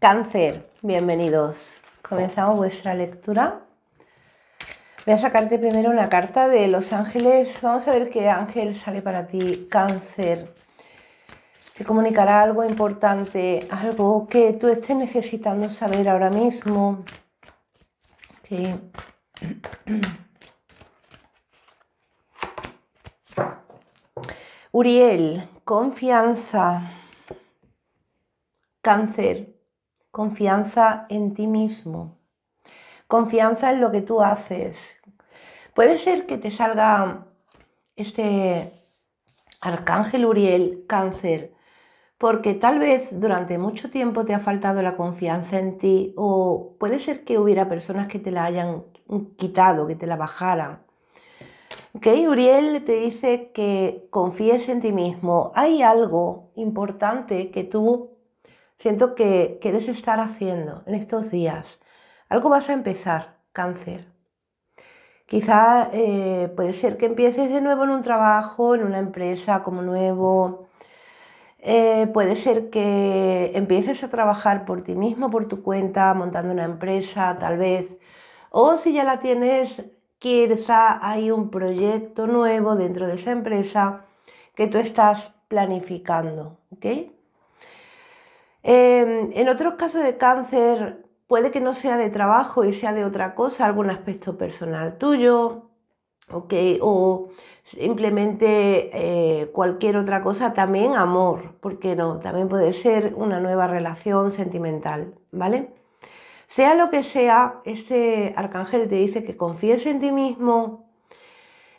Cáncer, bienvenidos. Comenzamos vuestra lectura. Voy a sacarte primero una carta de los ángeles. Vamos a ver qué ángel sale para ti, cáncer. Te comunicará algo importante, algo que tú estés necesitando saber ahora mismo. Uriel, confianza, cáncer, confianza en ti mismo, confianza en lo que tú haces. Puede ser que te salga este arcángel Uriel cáncer, porque tal vez durante mucho tiempo te ha faltado la confianza en ti o puede ser que hubiera personas que te la hayan quitado, que te la bajaran. Ok, Uriel te dice que confíes en ti mismo. Hay algo importante que tú siento que quieres estar haciendo en estos días. Algo vas a empezar, cáncer. Quizá eh, puede ser que empieces de nuevo en un trabajo, en una empresa como nuevo. Eh, puede ser que empieces a trabajar por ti mismo, por tu cuenta, montando una empresa, tal vez. O si ya la tienes, quizá hay un proyecto nuevo dentro de esa empresa que tú estás planificando, ¿ok? Em, en otros casos de cáncer puede que no sea de trabajo y sea de otra cosa, algún aspecto personal tuyo, o simplemente eh, cualquier otra cosa, también amor, porque no? También puede ser una nueva relación sentimental, ¿vale? Sea lo que sea, este arcángel te dice que confíes en ti mismo,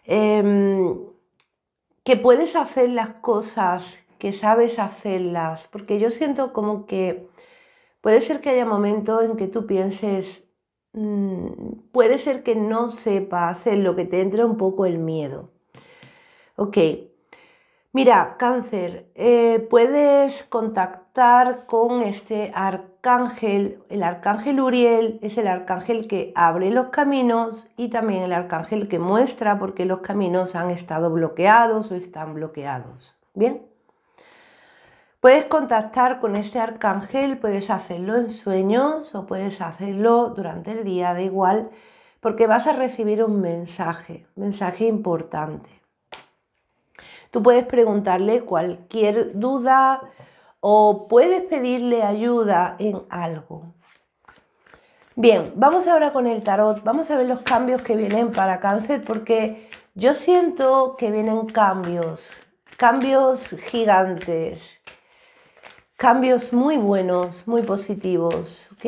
em, que puedes hacer las cosas que sabes hacerlas, porque yo siento como que puede ser que haya momentos en que tú pienses, mm, puede ser que no sepa hacer lo que te entra un poco el miedo. Ok, mira, cáncer, eh, puedes contactar con este arcángel, el arcángel Uriel es el arcángel que abre los caminos y también el arcángel que muestra por qué los caminos han estado bloqueados o están bloqueados. Bien. Puedes contactar con este arcángel, puedes hacerlo en sueños o puedes hacerlo durante el día, da igual, porque vas a recibir un mensaje, mensaje importante. Tú puedes preguntarle cualquier duda o puedes pedirle ayuda en algo. Bien, vamos ahora con el tarot. Vamos a ver los cambios que vienen para cáncer porque yo siento que vienen cambios, cambios gigantes cambios muy buenos, muy positivos, ¿ok?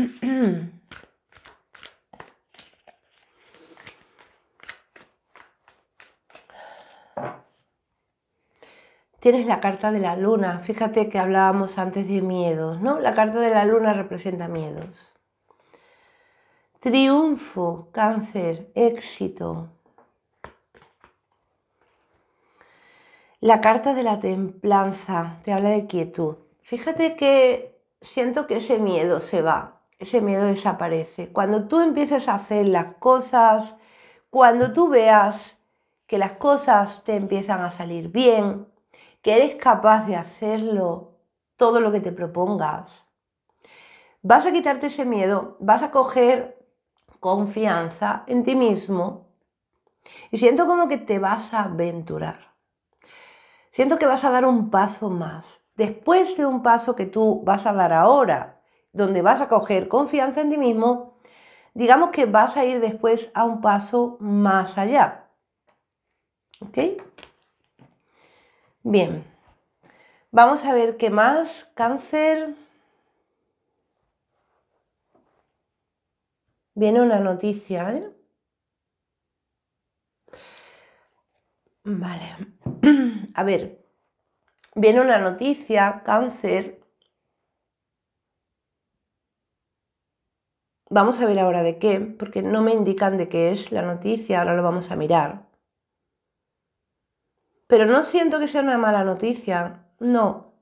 Tienes la carta de la luna, fíjate que hablábamos antes de miedos, ¿no? La carta de la luna representa miedos. Triunfo, cáncer, éxito, La carta de la templanza te habla de quietud. Fíjate que siento que ese miedo se va, ese miedo desaparece. Cuando tú empieces a hacer las cosas, cuando tú veas que las cosas te empiezan a salir bien, que eres capaz de hacerlo todo lo que te propongas, vas a quitarte ese miedo, vas a coger confianza en ti mismo y siento como que te vas a aventurar siento que vas a dar un paso más. Después de un paso que tú vas a dar ahora, donde vas a coger confianza en ti mismo, digamos que vas a ir después a un paso más allá. ¿Ok? Bien. Vamos a ver qué más. Cáncer. Viene una noticia, ¿eh? Vale. A ver, viene una noticia, cáncer. Vamos a ver ahora de qué, porque no me indican de qué es la noticia, ahora lo vamos a mirar. Pero no siento que sea una mala noticia, no.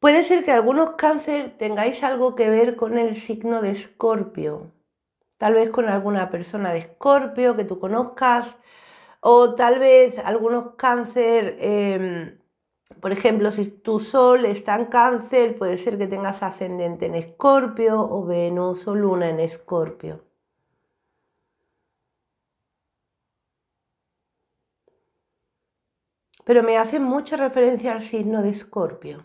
Puede ser que algunos cáncer tengáis algo que ver con el signo de escorpio, tal vez con alguna persona de escorpio que tú conozcas, o tal vez algunos cáncer, em, por ejemplo, si tu sol está en cáncer, puede ser que tengas ascendente en escorpio o Venus o luna en escorpio. Pero me hace mucha referencia al signo de escorpio.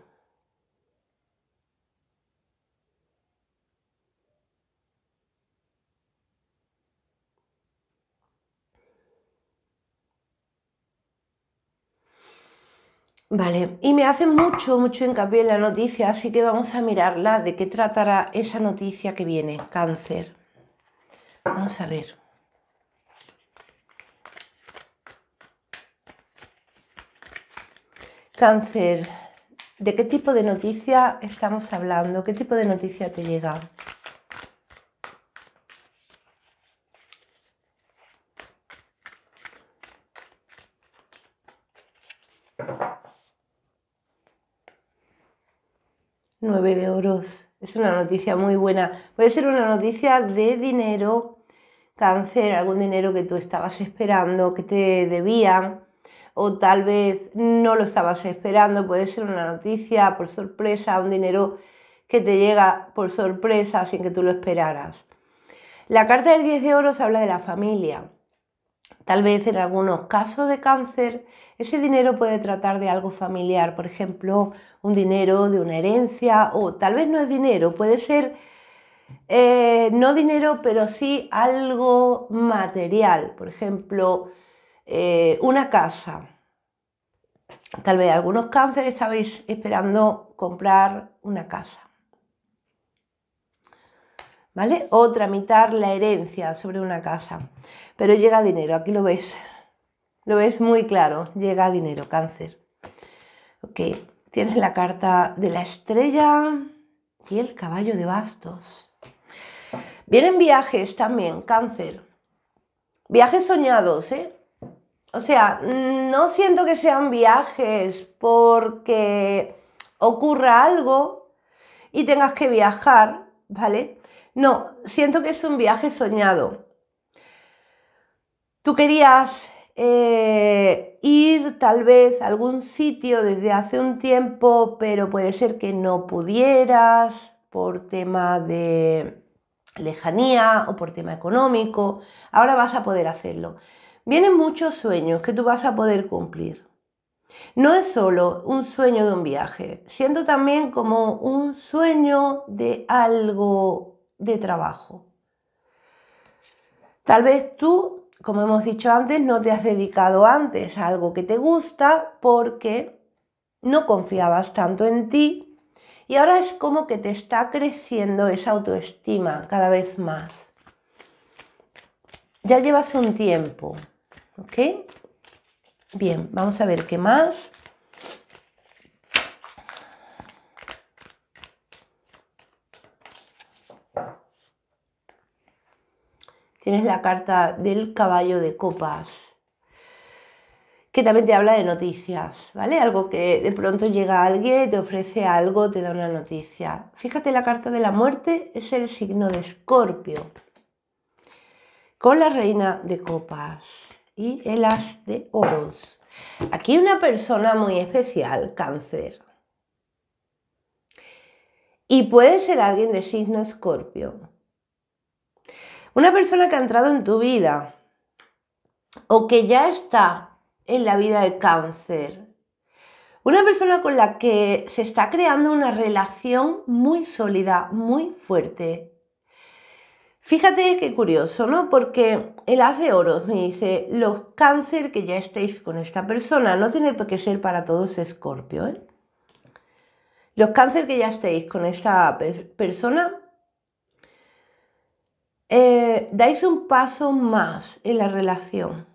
Vale, y me hace mucho, mucho hincapié en la noticia, así que vamos a mirarla de qué tratará esa noticia que viene, cáncer. Vamos a ver. Cáncer, ¿de qué tipo de noticia estamos hablando? ¿Qué tipo de noticia te llega? 9 de oros. Es una noticia muy buena. Puede ser una noticia de dinero, cáncer, algún dinero que tú estabas esperando, que te debían, o tal vez no lo estabas esperando. Puede ser una noticia por sorpresa, un dinero que te llega por sorpresa sin que tú lo esperaras. La carta del 10 de oros habla de la familia. Tal vez en algunos casos de cáncer, ese dinero puede tratar de algo familiar, por ejemplo, un dinero de una herencia o tal vez no es dinero, puede ser eh, no dinero, pero sí algo material, por ejemplo, eh, una casa. Tal vez algunos cánceres estabais esperando comprar una casa. ¿vale? O tramitar la herencia sobre una casa. Pero llega dinero, aquí lo ves. Lo ves muy claro, llega dinero, cáncer. Ok, tienes la carta de la estrella y el caballo de bastos. Vienen viajes también, cáncer. Viajes soñados, ¿eh? O sea, no siento que sean viajes porque ocurra algo y tengas que viajar, ¿vale? No, siento que es un viaje soñado. Tú querías eh, ir tal vez a algún sitio desde hace un tiempo, pero puede ser que no pudieras por tema de lejanía o por tema económico. Ahora vas a poder hacerlo. Vienen muchos sueños que tú vas a poder cumplir. No es solo un sueño de un viaje, Siento también como un sueño de algo de trabajo. Tal vez tú, como hemos dicho antes, no te has dedicado antes a algo que te gusta porque no confiabas tanto en ti y ahora es como que te está creciendo esa autoestima cada vez más. Ya llevas un tiempo, ¿ok? Bien, vamos a ver qué más. tienes la carta del caballo de copas, que también te habla de noticias, ¿vale? Algo que de pronto llega alguien, te ofrece algo, te da una noticia. Fíjate, la carta de la muerte es el signo de escorpio, con la reina de copas y el as de oros. Aquí una persona muy especial, cáncer. Y puede ser alguien de signo escorpio, una persona que ha entrado en tu vida o que ya está en la vida de cáncer. Una persona con la que se está creando una relación muy sólida, muy fuerte. Fíjate qué curioso, ¿no? Porque el hace de oros me dice, los cáncer que ya estéis con esta persona, no tiene que ser para todos escorpio, ¿eh? Los cáncer que ya estéis con esta persona, eh, dais un paso más en la relación.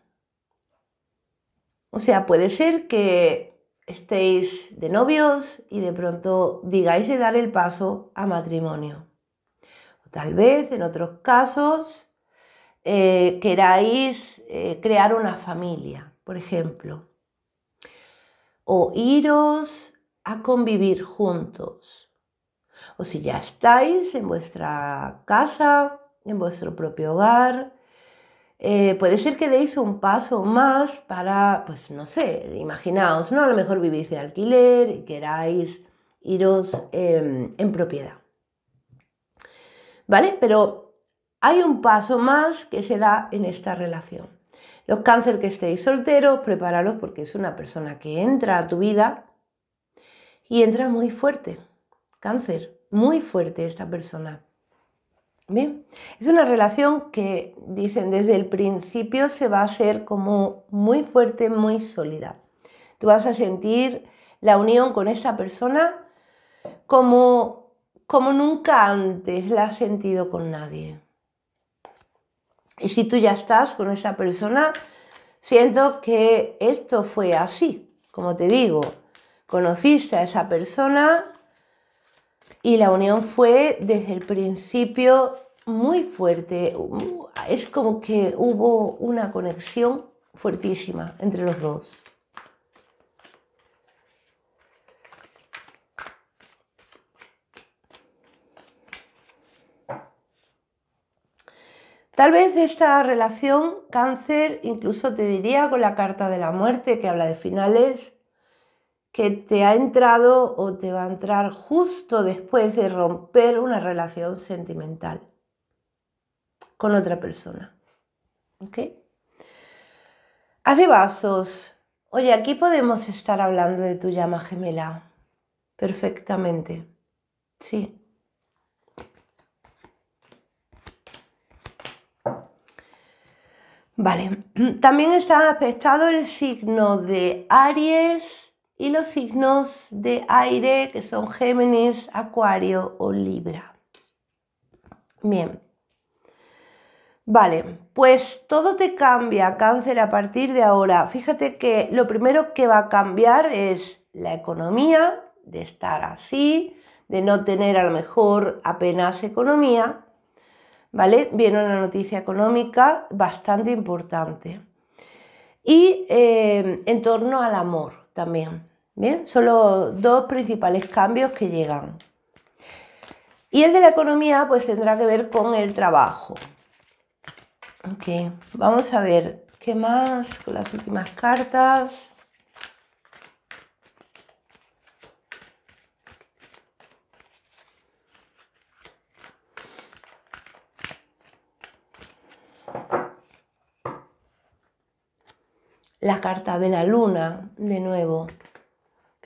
O sea, puede ser que estéis de novios y de pronto digáis de dar el paso a matrimonio. O tal vez en otros casos eh, queráis eh, crear una familia, por ejemplo. O iros a convivir juntos. O si ya estáis en vuestra casa, en vuestro propio hogar. Eh, puede ser que deis un paso más para, pues no sé, imaginaos, ¿no? A lo mejor vivís de alquiler y queráis iros em, en propiedad. ¿Vale? Pero hay un paso más que se da en esta relación. Los cáncer que estéis solteros, prepararos porque es una persona que entra a tu vida y entra muy fuerte. Cáncer, muy fuerte esta persona. Es una relación que, dicen, desde el principio se va a ser como muy fuerte, muy sólida. Tú vas a sentir la unión con esa persona como, como nunca antes la has sentido con nadie. Y si tú ya estás con esa persona, siento que esto fue así, como te digo, conociste a esa persona, y la unión fue desde el principio muy fuerte. Es como que hubo una conexión fuertísima entre los dos. Tal vez esta relación cáncer, incluso te diría con la carta de la muerte que habla de finales, que te ha entrado o te va a entrar justo después de romper una relación sentimental con otra persona. ¿Ok? Haz vasos. Oye, aquí podemos estar hablando de tu llama gemela. Perfectamente. Sí. Vale. También está afectado el signo de Aries y los signos de aire que son Géminis, Acuario o Libra. Bien. Vale, pues todo te cambia, cáncer, a partir de ahora. Fíjate que lo primero que va a cambiar es la economía, de estar así, de no tener a lo mejor apenas economía. ¿Vale? Viene una noticia económica bastante importante. Y eh, en torno al amor también. Bien, son los dos principales cambios que llegan. Y el de la economía, pues tendrá que ver con el trabajo. Ok, vamos a ver qué más con las últimas cartas. La carta de la luna, de nuevo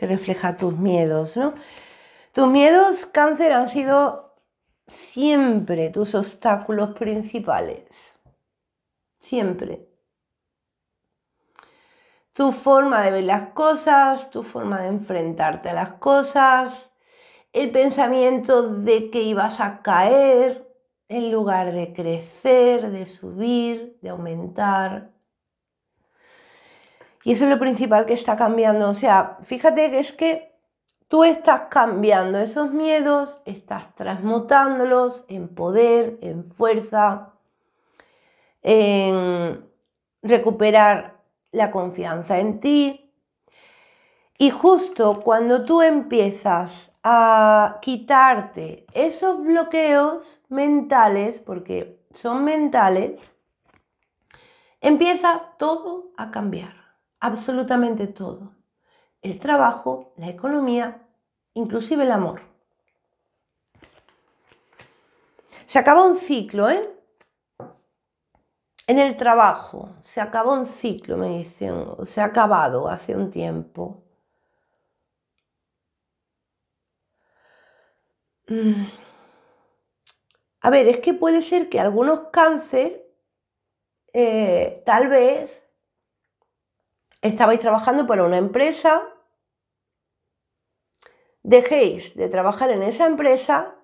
refleja tus miedos, ¿no? Tus miedos, cáncer, han sido siempre tus obstáculos principales. Siempre. Tu forma de ver las cosas, tu forma de enfrentarte a las cosas, el pensamiento de que ibas a caer en lugar de crecer, de subir, de aumentar, y eso es lo principal que está cambiando. O sea, fíjate que es que tú estás cambiando esos miedos, estás transmutándolos en poder, en fuerza, en recuperar la confianza en ti. Y justo cuando tú empiezas a quitarte esos bloqueos mentales, porque son mentales, empieza todo a cambiar absolutamente todo. El trabajo, la economía, inclusive el amor. Se acaba un ciclo, ¿eh? En el trabajo, se acaba un ciclo, me dicen, se ha acabado hace un tiempo. Mm. A ver, es que puede ser que algunos cáncer, eh, tal vez estabais trabajando para una empresa, dejéis de trabajar en esa empresa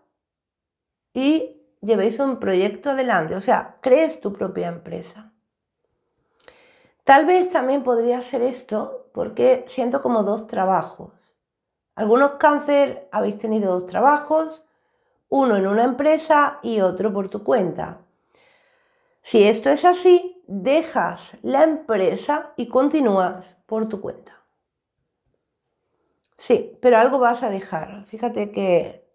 y llevéis un proyecto adelante, o sea, crees tu propia empresa. Tal vez también podría ser esto porque siento como dos trabajos. Algunos cáncer habéis tenido dos trabajos, uno en una empresa y otro por tu cuenta. Si esto es así, dejas la empresa y continúas por tu cuenta. Sí, pero algo vas a dejar. Fíjate que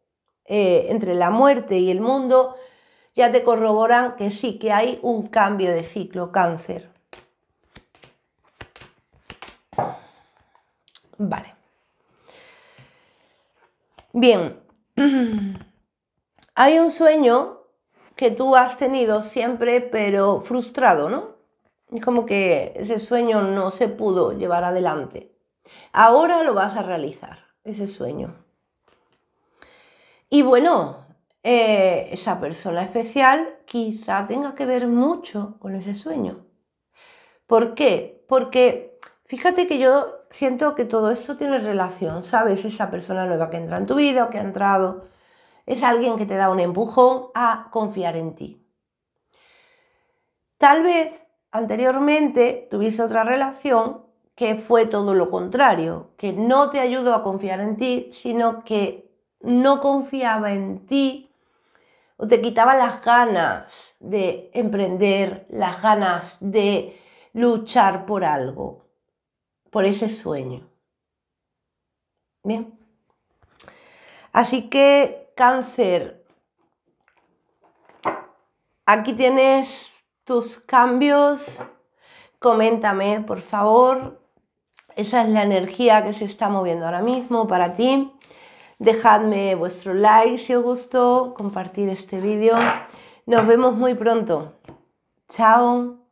eh, entre la muerte y el mundo ya te corroboran que sí, que hay un cambio de ciclo, cáncer. Vale. Bien. Hay un sueño que tú has tenido siempre, pero frustrado, ¿no? Es como que ese sueño no se pudo llevar adelante. Ahora lo vas a realizar, ese sueño. Y bueno, eh, esa persona especial quizá tenga que ver mucho con ese sueño. ¿Por qué? Porque fíjate que yo siento que todo esto tiene relación, ¿sabes? Esa persona nueva que entra en tu vida o que ha entrado es alguien que te da un empujón a confiar en ti. Tal vez anteriormente tuviste otra relación que fue todo lo contrario, que no te ayudó a confiar en ti, sino que no confiaba en ti o te quitaba las ganas de emprender, las ganas de luchar por algo, por ese sueño. Bien. Así que cáncer, aquí tienes tus cambios. Coméntame, por favor. Esa es la energía que se está moviendo ahora mismo para ti. Dejadme vuestro like si os gustó, compartir este vídeo. Nos vemos muy pronto. Chao.